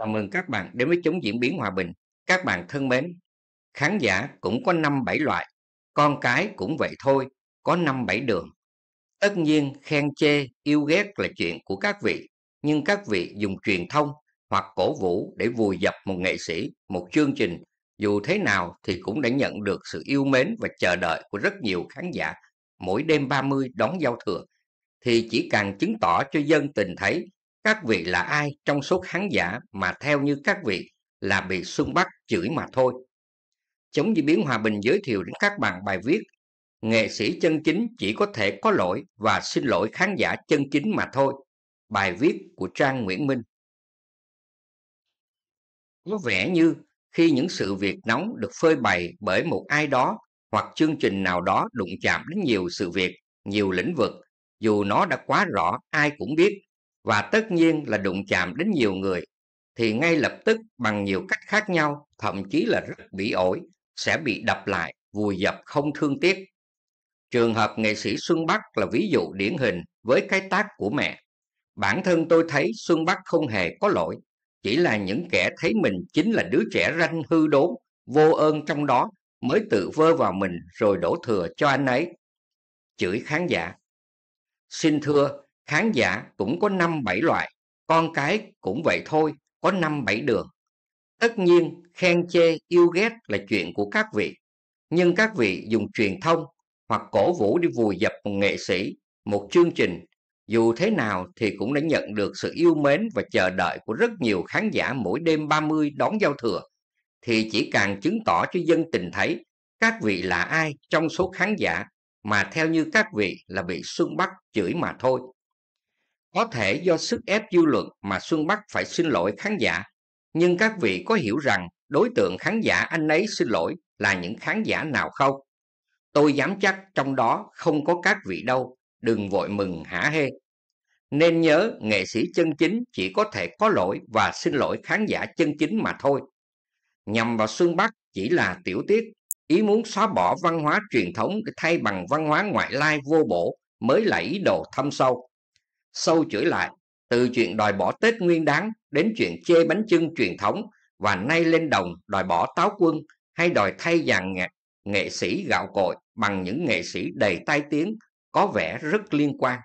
Chào mừng các bạn đến với chống diễn biến hòa bình. Các bạn thân mến, khán giả cũng có 5-7 loại, con cái cũng vậy thôi, có 5-7 đường. Tất nhiên khen chê, yêu ghét là chuyện của các vị, nhưng các vị dùng truyền thông hoặc cổ vũ để vùi dập một nghệ sĩ, một chương trình, dù thế nào thì cũng đã nhận được sự yêu mến và chờ đợi của rất nhiều khán giả mỗi đêm 30 đón giao thừa, thì chỉ càng chứng tỏ cho dân tình thấy các vị là ai trong số khán giả mà theo như các vị là bị Xuân Bắc chửi mà thôi. Chống di biến hòa bình giới thiệu đến các bạn bài viết Nghệ sĩ chân chính chỉ có thể có lỗi và xin lỗi khán giả chân chính mà thôi. Bài viết của Trang Nguyễn Minh Có vẻ như khi những sự việc nóng được phơi bày bởi một ai đó hoặc chương trình nào đó đụng chạm đến nhiều sự việc, nhiều lĩnh vực, dù nó đã quá rõ ai cũng biết và tất nhiên là đụng chạm đến nhiều người thì ngay lập tức bằng nhiều cách khác nhau thậm chí là rất bị ổi sẽ bị đập lại vùi dập không thương tiếc trường hợp nghệ sĩ xuân bắc là ví dụ điển hình với cái tác của mẹ bản thân tôi thấy xuân bắc không hề có lỗi chỉ là những kẻ thấy mình chính là đứa trẻ ranh hư đốn vô ơn trong đó mới tự vơ vào mình rồi đổ thừa cho anh ấy chửi khán giả xin thưa khán giả cũng có 5-7 loại, con cái cũng vậy thôi, có 5-7 đường. Tất nhiên, khen chê, yêu ghét là chuyện của các vị, nhưng các vị dùng truyền thông hoặc cổ vũ đi vùi dập một nghệ sĩ, một chương trình, dù thế nào thì cũng đã nhận được sự yêu mến và chờ đợi của rất nhiều khán giả mỗi đêm 30 đón giao thừa, thì chỉ càng chứng tỏ cho dân tình thấy các vị là ai trong số khán giả mà theo như các vị là bị Xuân Bắc chửi mà thôi. Có thể do sức ép dư luận mà Xuân Bắc phải xin lỗi khán giả, nhưng các vị có hiểu rằng đối tượng khán giả anh ấy xin lỗi là những khán giả nào không? Tôi dám chắc trong đó không có các vị đâu, đừng vội mừng hả hê. Nên nhớ nghệ sĩ chân chính chỉ có thể có lỗi và xin lỗi khán giả chân chính mà thôi. Nhằm vào Xuân Bắc chỉ là tiểu tiết, ý muốn xóa bỏ văn hóa truyền thống thay bằng văn hóa ngoại lai vô bổ mới là ý đồ thâm sâu sâu chửi lại, từ chuyện đòi bỏ Tết Nguyên đáng đến chuyện chê bánh chưng truyền thống và nay lên đồng đòi bỏ táo quân hay đòi thay dàn nghệ, nghệ sĩ gạo cội bằng những nghệ sĩ đầy tai tiếng có vẻ rất liên quan.